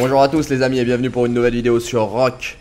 Bonjour à tous les amis et bienvenue pour une nouvelle vidéo sur Rock.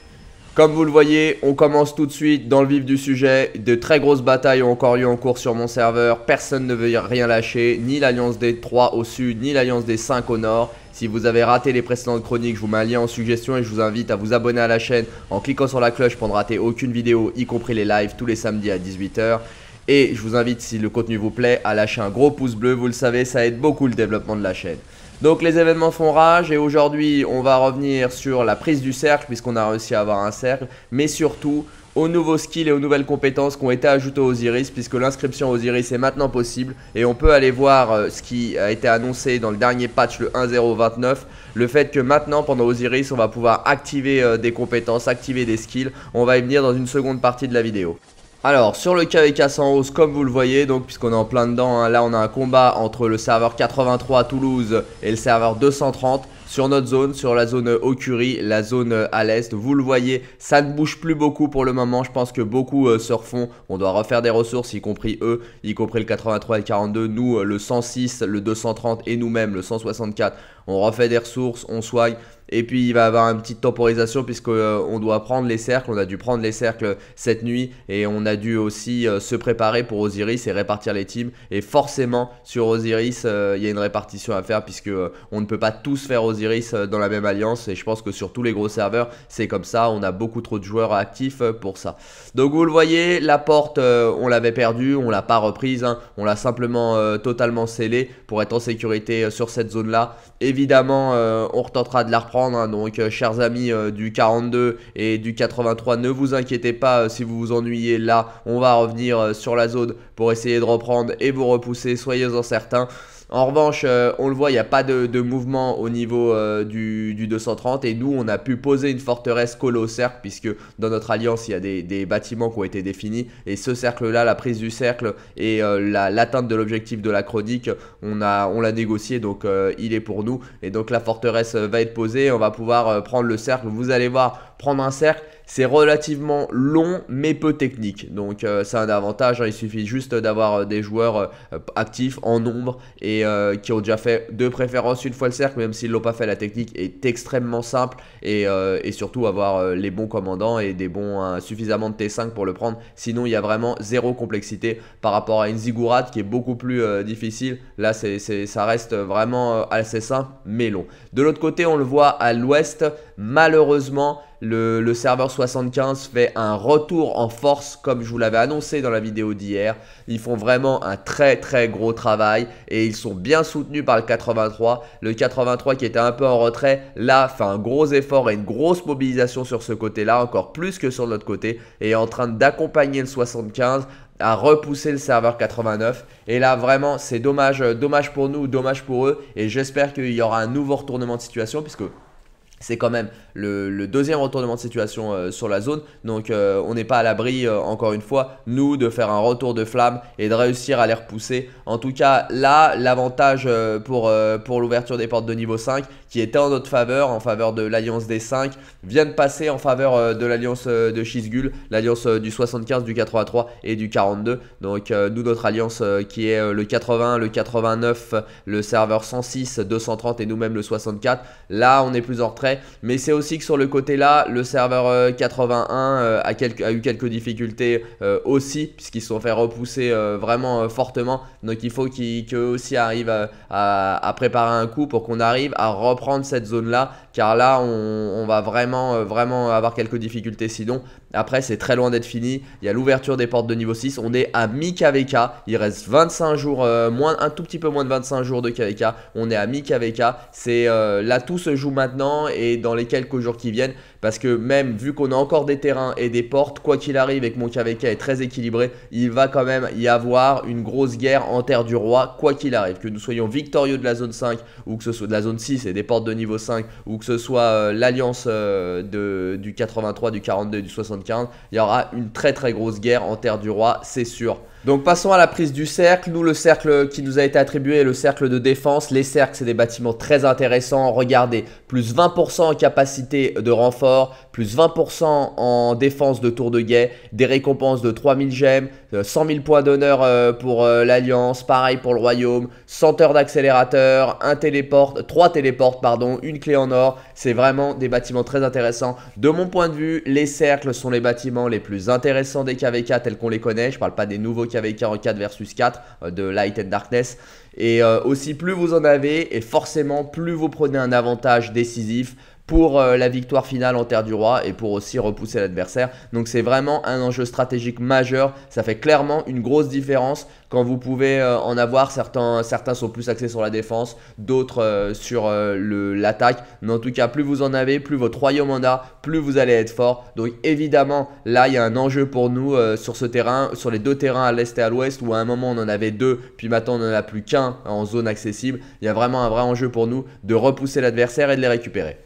Comme vous le voyez, on commence tout de suite dans le vif du sujet. De très grosses batailles ont encore lieu en cours sur mon serveur. Personne ne veut rien lâcher, ni l'Alliance des 3 au sud, ni l'Alliance des 5 au nord. Si vous avez raté les précédentes chroniques, je vous mets un lien en suggestion et je vous invite à vous abonner à la chaîne en cliquant sur la cloche pour ne rater aucune vidéo, y compris les lives tous les samedis à 18h. Et je vous invite, si le contenu vous plaît, à lâcher un gros pouce bleu. Vous le savez, ça aide beaucoup le développement de la chaîne. Donc les événements font rage et aujourd'hui on va revenir sur la prise du cercle puisqu'on a réussi à avoir un cercle, mais surtout aux nouveaux skills et aux nouvelles compétences qui ont été ajoutées aux Iris puisque l'inscription aux Iris est maintenant possible et on peut aller voir euh, ce qui a été annoncé dans le dernier patch le 1.0.29 le fait que maintenant pendant Osiris on va pouvoir activer euh, des compétences, activer des skills, on va y venir dans une seconde partie de la vidéo. Alors sur le KVK 111 comme vous le voyez donc puisqu'on est en plein dedans hein, là on a un combat entre le serveur 83 à Toulouse et le serveur 230 sur notre zone, sur la zone Okuri, la zone euh, à l'est, vous le voyez, ça ne bouge plus beaucoup pour le moment, je pense que beaucoup euh, se refont, on doit refaire des ressources, y compris eux, y compris le 83 et le 42, nous euh, le 106, le 230 et nous-mêmes le 164, on refait des ressources, on soigne. Et puis il va avoir une petite temporisation puisqu'on euh, on doit prendre les cercles, on a dû prendre les cercles cette nuit et on a dû aussi euh, se préparer pour Osiris et répartir les teams. Et forcément sur Osiris, euh, il y a une répartition à faire puisque on ne peut pas tous faire Osiris dans la même alliance et je pense que sur tous les gros serveurs c'est comme ça, on a beaucoup trop de joueurs actifs pour ça. Donc vous le voyez, la porte on l'avait perdue, on l'a pas reprise, hein. on l'a simplement totalement scellée pour être en sécurité sur cette zone là. Évidemment Évidemment, euh, on retentera de la reprendre. Hein. donc, euh, chers amis euh, du 42 et du 83, ne vous inquiétez pas si vous vous ennuyez là. On va revenir sur la zone pour essayer de reprendre et vous repousser, soyez-en certains. En revanche, euh, on le voit, il n'y a pas de, mouvement au niveau euh, du, 230 et nous, on a pu poser une forteresse cercle puisque dans notre alliance, il y a des, bâtiments qui ont été définis et ce cercle-là, la prise du cercle et euh, l'atteinte de l'objectif de la chronique, on l'a négocié donc il est pour nous et donc la forteresse va être posée, on va pouvoir prendre le cercle, vous allez voir, prendre un cercle c'est relativement long mais peu technique. Donc euh, c'est un avantage, hein. il suffit juste d'avoir euh, des joueurs euh, actifs en nombre et qui ont déjà fait deux préférences une fois le cercle, même s'ils l'ont pas fait, la technique est extrêmement simple et, surtout avoir les bons commandants et des bons suffisamment de T5 pour le prendre. Sinon il y a vraiment zéro complexité par rapport à une ziggurat qui est beaucoup plus difficile. Là ça reste vraiment assez simple mais long. De l'autre côté on le voit à l'ouest malheureusement le, serveur 75 fait un retour en force comme je vous l'avais annoncé dans la vidéo d'hier. Ils font vraiment un très très gros travail et ils sont bien soutenus par le 83. Le 83 qui était un peu en retrait, là fait un gros effort et une grosse mobilisation sur ce côté-là, encore plus que sur l'autre côté, et est en train d'accompagner le 75 à repousser le serveur 89. Et là, vraiment, c'est dommage, euh, dommage pour nous, dommage pour eux. Et j'espère qu'il y aura un nouveau retournement de situation puisque c'est quand même le, deuxième retournement de situation euh, sur la zone. Donc euh, on n'est pas à l'abri, euh, encore une fois, nous, de faire un retour de flamme et de réussir à les repousser. En tout cas, là, l'avantage pour, pour l'ouverture des portes de niveau 5, qui était en notre faveur, en faveur de l'Alliance des 5, vient de passer en faveur de l'Alliance de shizgul l'Alliance du 75, du 83 et du 42. Donc nous, notre alliance qui est le 80, le 89, le serveur 106, 230 et nous-mêmes le 64. Là, on est plus en retrait, mais c'est aussi que sur le côté là, le serveur 81 euh, euh, a, a, eu quelques difficultés euh, aussi, puisqu'ils se sont fait repousser vraiment fortement. Donc il faut qu'ils aussi arrivent à, préparer un coup pour qu'on arrive à reprendre cette zone là, car là on, on va vraiment, vraiment avoir quelques difficultés sinon. Après, c'est très loin d'être fini. Il y a l'ouverture des portes de niveau 6. On est à mi-KVK. Il reste 25 jours, euh, moins, un tout petit peu moins de 25 jours de KVK. On est à mi-KVK. C'est euh, là, tout se joue maintenant et dans les quelques jours qui viennent, parce que même vu qu'on a encore des terrains et des portes, quoi qu'il arrive et que KvK est très équilibré, il va quand même y avoir une grosse guerre en terre du roi, quoi qu'il arrive. Que nous soyons victorieux de la zone 5 ou que ce soit de la zone 6 et des portes de niveau 5 ou que ce soit euh, l'alliance euh, du 83, du 42 du 75, il y aura une très très grosse guerre en terre du roi, c'est sûr. Donc passons à la prise du cercle. Nous, le cercle qui nous a été attribué est le cercle de défense. Les cercles, c'est des bâtiments très intéressants. Regardez, plus 20% en capacité de renfort, plus 20% en défense de tour de guet, des récompenses de 3000 gemmes, 100 euh, 000 points d'honneur euh, pour euh, l'Alliance, pareil pour le Royaume, 100 heures d'accélérateur, un téléporte, 3 téléportes, pardon, une clé en or. C'est vraiment des bâtiments très intéressants. De mon point de vue, les cercles sont les bâtiments les plus intéressants des KVK tels qu'on les connaît. Je parle pas des nouveaux avec y avait 4 versus 4 euh, de Light and Darkness. Et euh, aussi, plus vous en avez, et forcément, plus vous prenez un avantage décisif, pour euh, la victoire finale en terre du roi et pour aussi repousser l'adversaire. Donc c'est vraiment un enjeu stratégique majeur. Ça fait clairement une grosse différence quand vous pouvez euh, en avoir. Certains, certains sont plus axés sur la défense, d'autres euh, sur l'attaque. Mais en tout cas, plus vous en avez, plus votre royaume en a, plus vous allez être fort. Donc évidemment, là, il y a un enjeu pour nous sur ce terrain, sur les deux terrains à l'est et à l'ouest, où à un moment on en avait deux, puis maintenant on n'en a plus qu'un hein, en zone accessible. Il y a vraiment un vrai enjeu pour nous de repousser l'adversaire et de les récupérer.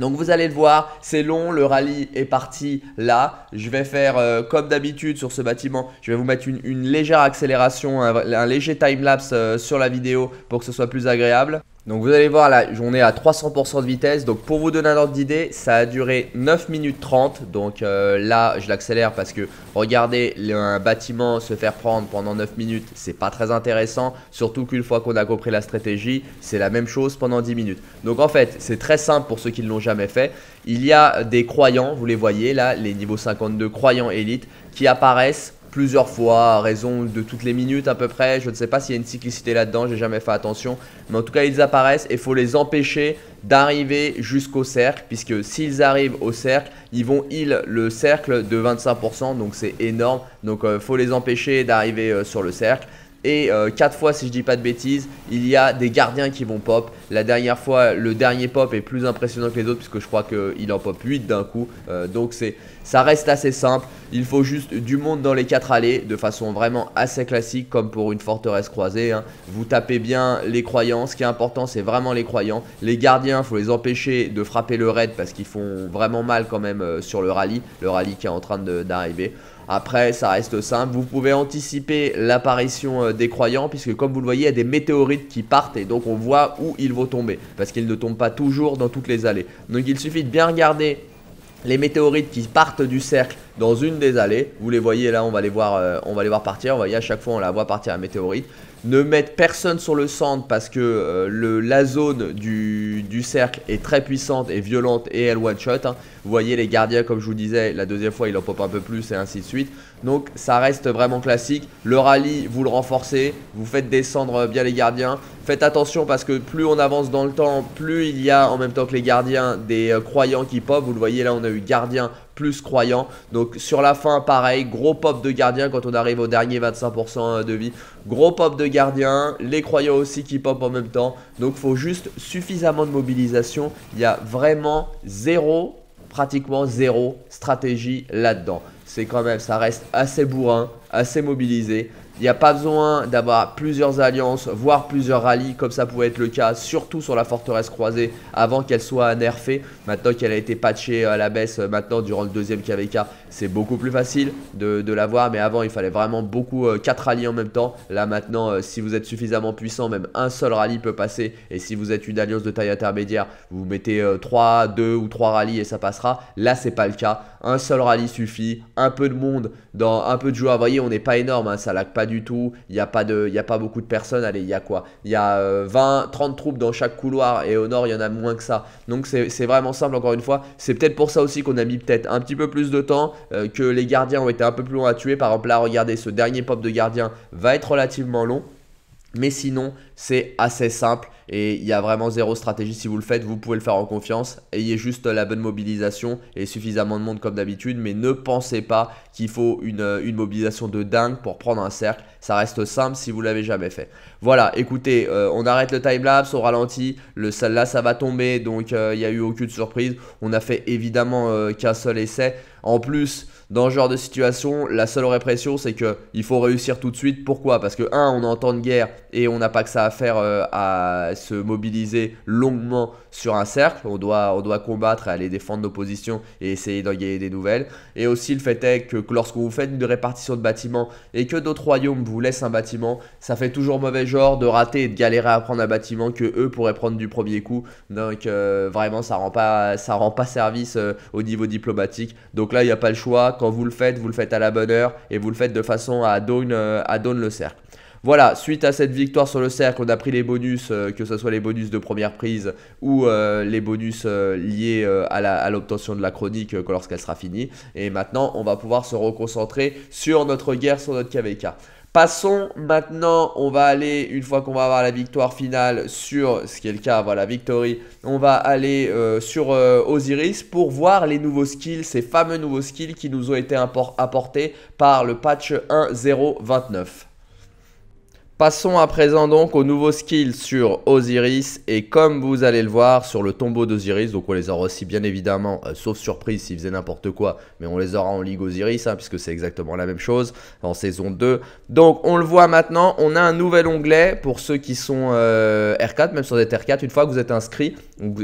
Donc vous allez le voir, c'est long, le rallye est parti là. Je vais faire euh, comme d'habitude sur ce bâtiment, je vais vous mettre une, légère accélération, un, léger time-lapse euh, sur la vidéo pour que ce soit plus agréable. Donc vous allez voir là, on est à 300% de vitesse. Donc pour vous donner un ordre d'idée, ça a duré 9 minutes 30. Donc euh, là, je l'accélère parce que regardez un bâtiment se faire prendre pendant 9 minutes, c'est pas très intéressant. Surtout qu'une fois qu'on a compris la stratégie, c'est la même chose pendant 10 minutes. Donc en fait, c'est très simple pour ceux qui ne l'ont jamais fait. Il y a des croyants, vous les voyez là, les niveaux 52 croyants élites qui apparaissent plusieurs fois, à raison de toutes les minutes à peu près. Je ne sais pas s'il y a une cyclicité là-dedans, j'ai jamais fait attention. Mais en tout cas, ils apparaissent et il faut les empêcher d'arriver jusqu'au cercle, puisque s'ils arrivent au cercle, ils vont heal le cercle de 25%, donc c'est énorme. Donc il euh, faut les empêcher d'arriver euh, sur le cercle. Et 4 euh, fois, si je dis pas de bêtises, il y a des gardiens qui vont pop. La dernière fois, le dernier pop est plus impressionnant que les autres, puisque je crois qu'il en pop 8 d'un coup. Euh, donc c'est, ça reste assez simple. Il faut juste du monde dans les 4 allées, de façon vraiment assez classique, comme pour une forteresse croisée. Hein. Vous tapez bien les croyants. Ce qui est important, c'est vraiment les croyants. Les gardiens, il faut les empêcher de frapper le raid, parce qu'ils font vraiment mal quand même euh, sur le rallye. Le rallye qui est en train d'arriver. Après, ça reste simple. Vous pouvez anticiper l'apparition euh, des croyants, puisque comme vous le voyez, il y a des météorites qui partent et donc on voit où ils vont tomber, parce qu'ils ne tombent pas toujours dans toutes les allées. Donc il suffit de bien regarder les météorites qui partent du cercle dans une des allées. Vous les voyez là, on va les voir, euh, on va les voir partir. Vous voyez, à chaque fois, on la voit partir à météorite. Ne mettre personne sur le centre parce que euh, le, la zone du, cercle est très puissante et violente et elle one-shot. Hein. Vous voyez les gardiens, comme je vous disais, la deuxième fois, il en pop un peu plus et ainsi de suite. Donc ça reste vraiment classique. Le rallye, vous le renforcez, vous faites descendre euh, bien les gardiens. Faites attention parce que plus on avance dans le temps, plus il y a en même temps que les gardiens des croyants qui pop. Vous le voyez là, on a eu gardien plus croyants, Donc sur la fin, pareil, gros pop de gardien quand on arrive au dernier 25% hein, de vie. Gros pop de gardien, les croyants aussi qui pop en même temps. Donc faut juste suffisamment de mobilisation. Il y a vraiment zéro, pratiquement zéro stratégie là-dedans. C'est quand même, ça reste assez bourrin, assez mobilisé. Il n'y a pas besoin d'avoir plusieurs alliances, voire plusieurs rallies comme ça pouvait être le cas, surtout sur la forteresse croisée, avant qu'elle soit nerfée. Maintenant qu'elle a été patchée à la baisse, euh, maintenant durant le deuxième KVK, c'est beaucoup plus facile de, de l'avoir. Mais avant, il fallait vraiment beaucoup 4 euh, rallyes en même temps. Là, maintenant, euh, si vous êtes suffisamment puissant, même un seul rallye peut passer. Et si vous êtes une alliance de taille intermédiaire, vous mettez 3, euh, 2 ou 3 rallyes et ça passera. Là, c'est pas le cas. Un seul rallye suffit. Un peu de monde, dans un peu de joueurs. Ah, vous voyez, on n'est pas énorme. Hein, ça lag pas du tout. Il n'y a, a pas beaucoup de personnes. Allez, il y a quoi Il y a 20, 30 troupes dans chaque couloir. Et au nord, il y en a moins que ça. Donc, c'est vraiment simple, encore une fois. C'est peut-être pour ça aussi qu'on a mis peut-être un petit peu plus de temps euh, que les gardiens ont été un peu plus longs à tuer. Par exemple, là, regardez, ce dernier pop de gardien va être relativement long. Mais sinon, c'est assez simple et il y a vraiment zéro stratégie. Si vous le faites, vous pouvez le faire en confiance. Ayez juste la bonne mobilisation et suffisamment de monde comme d'habitude. Mais ne pensez pas qu'il faut une, mobilisation de dingue pour prendre un cercle. Ça reste simple si vous l'avez jamais fait. Voilà, écoutez, euh, on arrête le timelapse, on ralentit. Le, là, ça va tomber, donc euh, il n'y a eu aucune surprise. On a fait évidemment qu'un seul essai. En plus, dans ce genre de situation, la seule répression, c'est qu'il faut réussir tout de suite. Pourquoi Parce que, un, on est en temps de guerre et on n'a pas que ça à faire euh, à se mobiliser longuement sur un cercle. On doit, on doit combattre, aller défendre nos positions et essayer d'en gagner des nouvelles. Et aussi, le fait est que, lorsque vous faites une répartition de bâtiments et que d'autres royaumes vous laissent un bâtiment, ça fait toujours mauvais genre de rater et de galérer à prendre un bâtiment que eux pourraient prendre du premier coup. Donc, euh, vraiment, ça rend pas, ça rend pas service euh, au niveau diplomatique. Donc là, il n'y a pas le choix quand vous le faites, vous le faites à la bonne heure et vous le faites de façon à donner euh, le cercle. Voilà, suite à cette victoire sur le cercle, on a pris les bonus, euh, que ce soit les bonus de première prise ou euh, les bonus liés à l'obtention de la chronique lorsqu'elle sera finie. Et maintenant, on va pouvoir se reconcentrer sur notre guerre, sur notre KVK. Passons maintenant, on va aller, une fois qu'on va avoir la victoire finale sur, ce qui est le cas, voilà, Victory, on va aller euh, sur euh, Osiris pour voir les nouveaux skills, ces fameux nouveaux skills qui nous ont été apportés par le patch 1.0.29. Passons à présent donc au nouveau skill sur Osiris et comme vous allez le voir sur le tombeau d'Osiris, donc on les aura aussi bien évidemment, euh, sauf surprise s'ils faisaient n'importe quoi, mais on les aura en Ligue Osiris hein, puisque c'est exactement la même chose en saison 2. Donc on le voit maintenant, on a un nouvel onglet pour ceux qui sont euh, R4, même si vous êtes R4, une fois que vous êtes inscrit,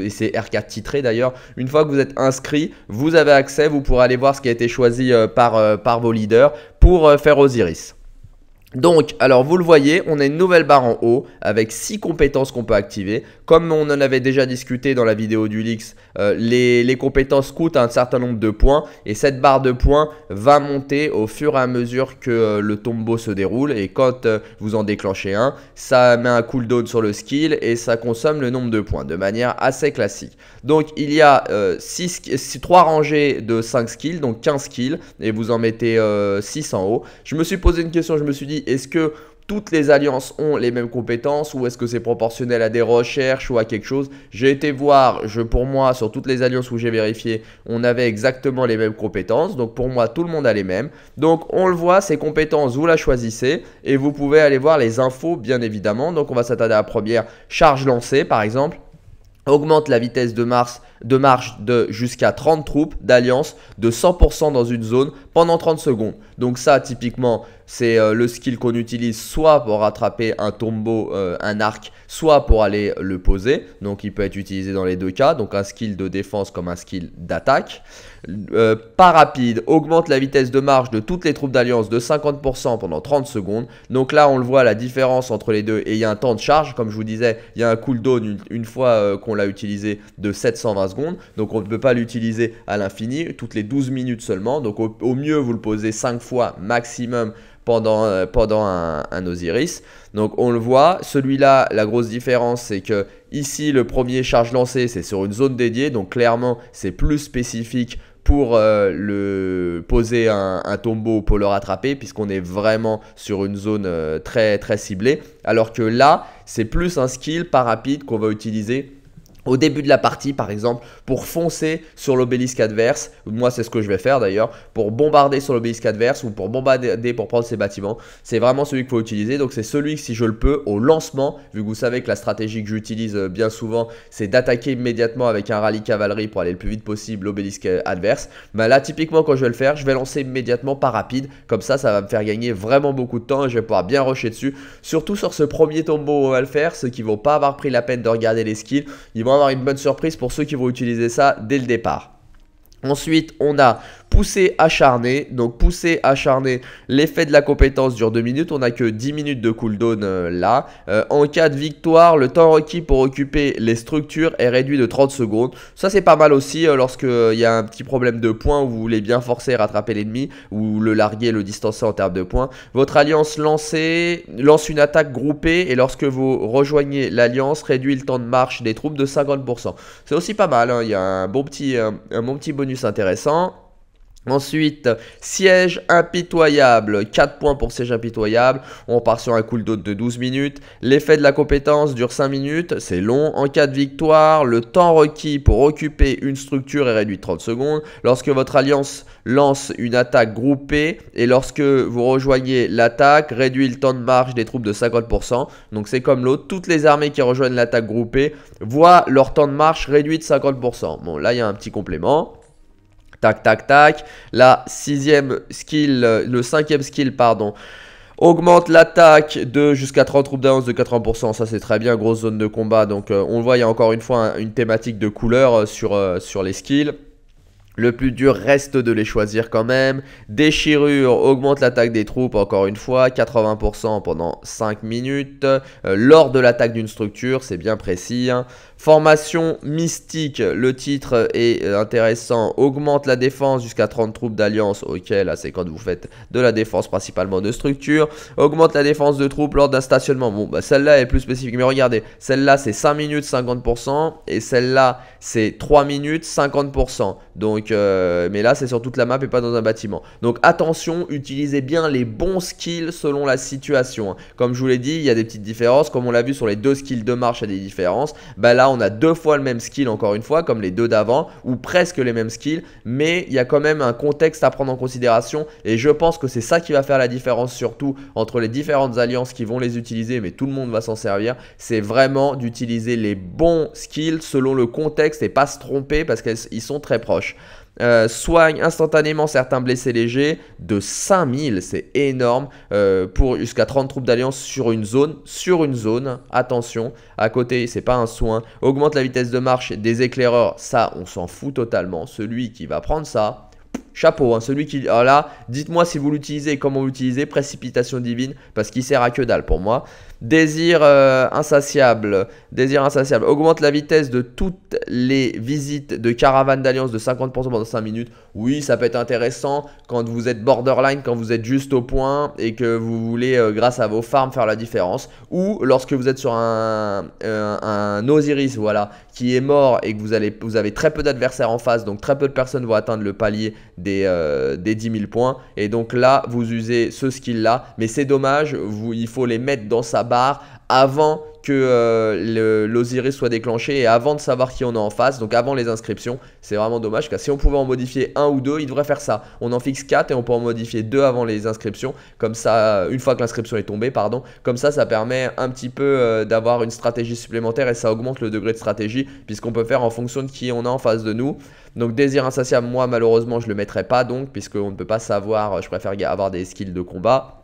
et c'est R4 titré d'ailleurs, une fois que vous êtes inscrit, vous avez accès, vous pourrez aller voir ce qui a été choisi euh, par, par vos leaders pour faire Osiris. Donc, alors vous le voyez, on a une nouvelle barre en haut avec six compétences qu'on peut activer. Comme on en avait déjà discuté dans la vidéo du Lix, euh, les, compétences coûtent un certain nombre de points et cette barre de points va monter au fur et à mesure que euh, le tombeau se déroule et quand euh, vous en déclenchez un, ça met un cooldown sur le skill et ça consomme le nombre de points de manière assez classique. Donc il y a 6, 3 rangées de 5 skills, donc 15 skills et vous en mettez 6 en haut. Je me suis posé une question, je me suis dit est-ce que toutes les alliances ont les mêmes compétences ou est-ce que c'est proportionnel à des recherches ou à quelque chose J'ai été voir, je, pour moi, sur toutes les alliances où j'ai vérifié, on avait exactement les mêmes compétences. Donc pour moi, tout le monde a les mêmes. Donc on le voit, ces compétences, vous la choisissez et vous pouvez aller voir les infos, bien évidemment. Donc on va s'attarder à la première charge lancée, par exemple augmente la vitesse de, mars, de marche de jusqu'à 30 troupes d'alliance de 100% dans une zone 30 secondes. Donc ça, typiquement, c'est euh, le skill qu'on utilise soit pour attraper un tombeau, euh, un arc, soit pour aller le poser. Donc il peut être utilisé dans les deux cas. Donc un skill de défense comme un skill d'attaque. Euh, pas rapide, augmente la vitesse de marche de toutes les troupes d'alliance de 50% pendant 30 secondes. Donc là, on le voit, la différence entre les deux. Et il y a un temps de charge, comme je vous disais, il y a un cooldown une, fois qu'on l'a utilisé de 720 secondes. Donc on ne peut pas l'utiliser à l'infini, toutes les 12 minutes seulement. Donc au, au mieux, vous le posez 5 fois maximum pendant, euh, un, Osiris. Donc on le voit, celui-là, la grosse différence c'est que ici le premier charge lancé c'est sur une zone dédiée, donc clairement c'est plus spécifique pour euh, le poser un, tombeau pour le rattraper puisqu'on est vraiment sur une zone euh, très très ciblée alors que là c'est plus un skill pas rapide qu'on va utiliser au début de la partie par exemple pour foncer sur l'obélisque adverse, moi c'est ce que je vais faire d'ailleurs, pour bombarder sur l'obélisque adverse ou pour bombarder pour prendre ses bâtiments, c'est vraiment celui qu'il faut utiliser, donc c'est celui que si je le peux au lancement, vu que vous savez que la stratégie que j'utilise euh, bien souvent c'est d'attaquer immédiatement avec un rallye cavalerie pour aller le plus vite possible l'obélisque euh, adverse, bah là typiquement quand je vais le faire, je vais lancer immédiatement pas rapide, comme ça ça va me faire gagner vraiment beaucoup de temps et je vais pouvoir bien rusher dessus, surtout sur ce premier tombeau on va le faire, ceux qui vont pas avoir pris la peine de regarder les skills, ils vont avoir une bonne surprise pour ceux qui vont utiliser ça dès le départ. Ensuite, on a Pousser, acharné, Donc pousser, acharné. l'effet de la compétence dure 2 minutes. On n'a que 10 minutes de cooldown euh, là. Euh, en cas de victoire, le temps requis pour occuper les structures est réduit de 30 secondes. Ça c'est pas mal aussi euh, lorsque lorsqu'il y a un petit problème de points où vous voulez bien forcer à rattraper l'ennemi ou le larguer, le distancer en termes de points. Votre alliance lancée lance une attaque groupée et lorsque vous rejoignez l'alliance, réduit le temps de marche des troupes de 50%. C'est aussi pas mal, hein. il y a un bon petit, un bon petit bonus intéressant. Ensuite, siège impitoyable, 4 points pour siège impitoyable, on part sur un cooldown de 12 minutes, l'effet de la compétence dure 5 minutes, c'est long, en cas de victoire, le temps requis pour occuper une structure est réduit de 30 secondes, lorsque votre alliance lance une attaque groupée et lorsque vous rejoignez l'attaque, réduit le temps de marche des troupes de 50%, donc c'est comme l'autre, toutes les armées qui rejoignent l'attaque groupée voient leur temps de marche réduit de 50%, bon là il y a un petit complément. Tac, tac, tac. La sixième skill, euh, le cinquième skill, pardon. Augmente l'attaque de jusqu'à 30 troupes d'avance de 80%. Ça, c'est très bien. Grosse zone de combat. Donc, euh, on le voit, il y a encore une fois une thématique de couleur euh, sur, sur les skills. Le plus dur reste de les choisir quand même. Déchirure augmente l'attaque des troupes encore une fois, 80% pendant 5 minutes. lors de l'attaque d'une structure, c'est bien précis. Hein. Formation mystique, le titre est euh, intéressant. Augmente la défense jusqu'à 30 troupes d'alliance. Ok, là c'est quand vous faites de la défense principalement de structure. Augmente la défense de troupes lors d'un stationnement. Bon, bah celle-là est plus spécifique. Mais regardez, celle-là c'est 5 minutes 50% et celle-là c'est 3 minutes 50%. Donc, euh, mais là c'est sur toute la map et pas dans un bâtiment. Donc attention, utilisez bien les bons skills selon la situation. Hein. Comme je vous l'ai dit, il y a des petites différences. Comme on l'a vu sur les deux skills de marche, il y a des différences. Bah là, on a deux fois le même skill, encore une fois, comme les deux d'avant, ou presque les mêmes skills, mais il y a quand même un contexte à prendre en considération, et je pense que c'est ça qui va faire la différence, surtout entre les différentes alliances qui vont les utiliser, mais tout le monde va s'en servir, c'est vraiment d'utiliser les bons skills selon le contexte et pas se tromper parce qu'ils sont très proches. Euh, soigne instantanément certains blessés légers de 5000, c'est énorme, euh, pour jusqu'à 30 troupes d'alliance sur une zone, sur une zone, attention, à côté c'est pas un soin, augmente la vitesse de marche des éclaireurs, ça on s'en fout totalement, celui qui va prendre ça, chapeau, hein. celui qui... là, dites-moi si vous l'utilisez comment l'utiliser, précipitation divine, parce qu'il sert à que dalle pour moi. Désir euh, insatiable. Désir insatiable. Augmente la vitesse de toutes les visites de caravane d'alliance de 50% pendant 5 minutes. Oui, ça peut être intéressant quand vous êtes borderline, quand vous êtes juste au point et que vous voulez, euh, grâce à vos farms, faire la différence. Ou lorsque vous êtes sur un, euh, un Osiris, voilà, qui est mort et que vous, allez, vous avez très peu d'adversaires en face, donc très peu de personnes vont atteindre le palier des, des 10 000 points. Et donc là, vous usez ce skill-là. Mais c'est dommage, vous, il faut les mettre dans sa avant que euh, l'Osiris soit déclenché et avant de savoir qui on a en face, donc avant les inscriptions. C'est vraiment dommage, car si on pouvait en modifier un ou deux, il devrait faire ça. On en fixe 4 et on peut en modifier deux avant les inscriptions. Comme ça, une fois que l'inscription est tombée, pardon, comme ça, ça permet un petit peu euh, d'avoir une stratégie supplémentaire et ça augmente le degré de stratégie, puisqu'on peut faire en fonction de qui on a en face de nous. Donc désir insatiable, moi malheureusement, je le mettrai pas, donc, puisqu'on ne peut pas savoir, euh, je préfère avoir des skills de combat.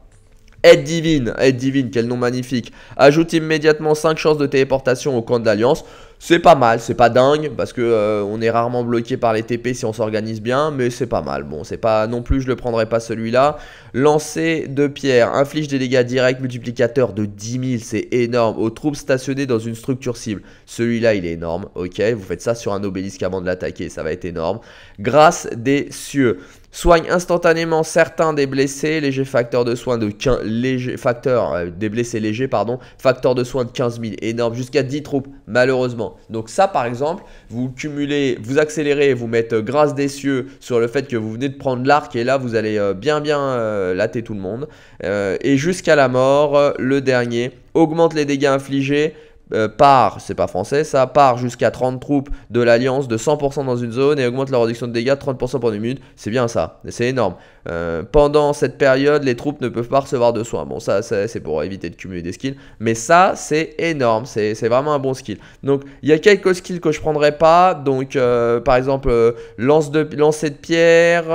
Aide divine, aide divine, quel nom magnifique. Ajoute immédiatement 5 chances de téléportation au camp de l'Alliance. C'est pas mal, c'est pas dingue, parce que euh, on est rarement bloqué par les TP si on s'organise bien, mais c'est pas mal. Bon, c'est pas non plus, je le prendrai pas celui-là. Lancer de pierre, inflige des dégâts directs multiplicateur de 10 000, c'est énorme, aux troupes stationnées dans une structure cible. Celui-là, il est énorme, ok, vous faites ça sur un obélisque avant de l'attaquer, ça va être énorme. Grâce des cieux soigne instantanément certains des blessés, léger facteur de soins de 15, euh, des blessés légers, pardon, de soins de 15 000, énorme, jusqu'à 10 troupes, malheureusement. Donc ça, par exemple, vous cumulez, vous accélérez, vous mettez grâce des cieux sur le fait que vous venez de prendre l'arc, et là, vous allez euh, bien, bien euh, laté tout le monde. et jusqu'à la mort, le dernier, augmente les dégâts infligés, euh, part, c'est pas français ça, part jusqu'à 30 troupes de l'Alliance de 100% dans une zone et augmente la réduction de dégâts de 30% pendant une minute. C'est bien ça, c'est énorme. Euh, pendant cette période, les troupes ne peuvent pas recevoir de soins. Bon, ça, c'est pour éviter de cumuler des skills. Mais ça, c'est énorme. C'est vraiment un bon skill. Donc, il y a quelques skills que je prendrais pas. Donc, euh, par exemple, lance de, lancer de pierre,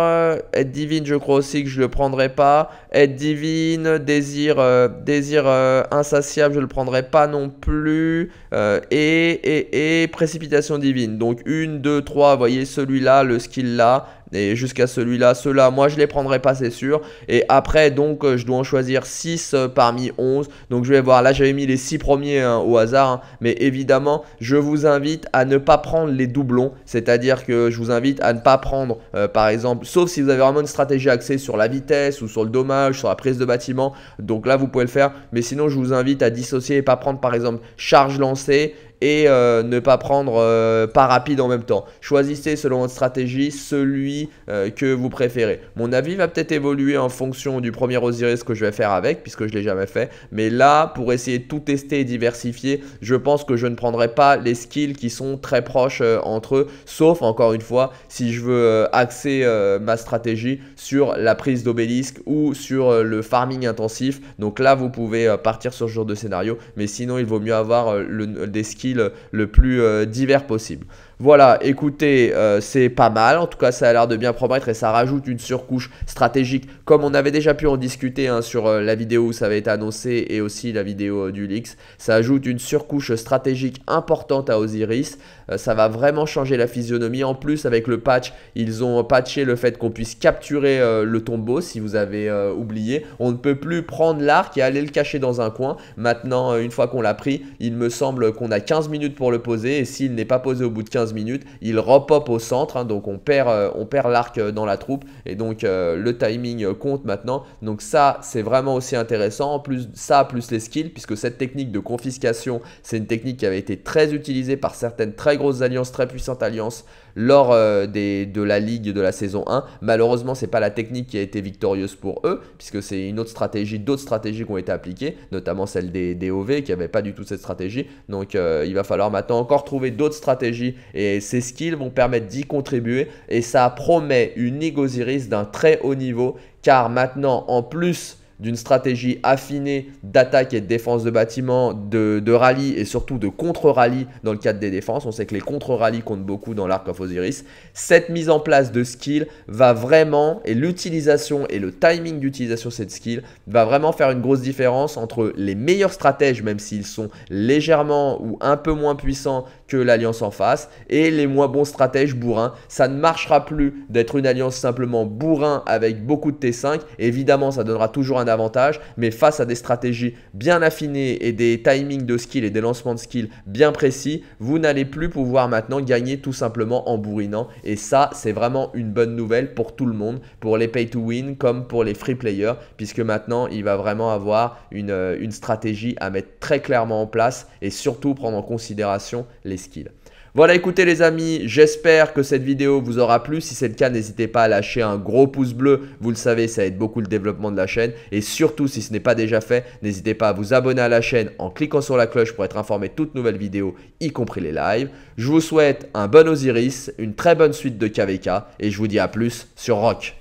être divine, je crois aussi que je le prendrais pas. être divine, désir, désir insatiable, je le prendrais pas non plus. Euh, et, et, et précipitation divine. Donc 1, 2, 3, voyez celui-là, le skill-là, et jusqu'à celui-là, ceux-là, moi je les prendrai pas, c'est sûr. Et après, donc, euh, je dois en choisir 6 euh, parmi 11. Donc je vais voir, là j'avais mis les 6 premiers hein, au hasard. Hein. Mais évidemment, je vous invite à ne pas prendre les doublons. C'est-à-dire que je vous invite à ne pas prendre, euh, par exemple, sauf si vous avez vraiment une stratégie axée sur la vitesse ou sur le dommage, sur la prise de bâtiment. Donc là, vous pouvez le faire. Mais sinon, je vous invite à dissocier et pas prendre, par exemple, charge lancée et euh, ne pas prendre euh, pas rapide en même temps. Choisissez selon votre stratégie celui euh, que vous préférez. Mon avis va peut-être évoluer en fonction du premier Osiris que je vais faire avec, puisque je ne l'ai jamais fait. Mais là, pour essayer de tout tester et diversifier, je pense que je ne prendrai pas les skills qui sont très proches entre eux, sauf encore une fois si je veux axer ma stratégie sur la prise d'obélisque ou sur le farming intensif. Donc là, vous pouvez partir sur ce genre de scénario, mais sinon, il vaut mieux avoir des skills le plus euh, divers possible. Voilà, écoutez, euh, c'est pas mal. En tout cas, ça a l'air de bien promettre et ça rajoute une surcouche stratégique, comme on avait déjà pu en discuter hein, sur euh, la vidéo où ça avait été annoncé et aussi la vidéo euh, du Lix. Ça ajoute une surcouche stratégique importante à Osiris. ça va vraiment changer la physionomie. En plus, avec le patch, ils ont patché le fait qu'on puisse capturer le tombeau si vous avez oublié. On ne peut plus prendre l'arc et aller le cacher dans un coin. Maintenant, une fois qu'on l'a pris, il me semble qu'on a 15 minutes pour le poser et s'il n'est pas posé au bout de 15 minutes. Il repop au centre, hein, donc on perd, euh, on perd l'arc euh, dans la troupe. Et donc euh, le timing compte maintenant. Donc ça, c'est vraiment aussi intéressant. En plus, ça, plus les skills, puisque cette technique de confiscation, c'est une technique qui avait été très utilisée par certaines très grosses alliances, très puissantes alliances lors euh, de la Ligue de la saison 1. Malheureusement, ce n'est pas la technique qui a été victorieuse pour eux, puisque c'est une autre stratégie, d'autres stratégies qui ont été appliquées, notamment celle des, OV qui n'avaient pas du tout cette stratégie. Donc euh, il va falloir maintenant encore trouver d'autres stratégies et ces skills vont permettre d'y contribuer. Et ça promet une Igosiris d'un très haut niveau, car maintenant, en plus d'une stratégie affinée d'attaque et de défense de bâtiment, de, de rallye et surtout de contre-rallye dans le cadre des défenses. On sait que les contre-rallyes comptent beaucoup dans l'Arc of Osiris. Cette mise en place de skill va vraiment, et l'utilisation et le timing d'utilisation de cette skill va vraiment faire une grosse différence entre les meilleurs stratèges, même s'ils sont légèrement ou un peu moins puissants que l'alliance en face et les moins bons stratèges bourrins. Ça ne marchera plus d'être une alliance simplement bourrin avec beaucoup de T5. Évidemment, ça donnera toujours un avantage, mais face à des stratégies bien affinées et des timings de skill et des lancements de skill bien précis, vous n'allez plus pouvoir maintenant gagner tout simplement en bourrinant. Et ça, c'est vraiment une bonne nouvelle pour tout le monde, pour les pay to win comme pour les free players, puisque maintenant, il va vraiment avoir une, euh, une stratégie à mettre très clairement en place et surtout prendre en considération les skills. Voilà, écoutez les amis, j'espère que cette vidéo vous aura plu. Si c'est le cas, n'hésitez pas à lâcher un gros pouce bleu. Vous le savez, ça aide beaucoup le développement de la chaîne. Et surtout, si ce n'est pas déjà fait, n'hésitez pas à vous abonner à la chaîne en cliquant sur la cloche pour être informé de toutes nouvelles vidéos, y compris les lives. Je vous souhaite un bon Osiris, une très bonne suite de KVK et je vous dis à plus sur Rock.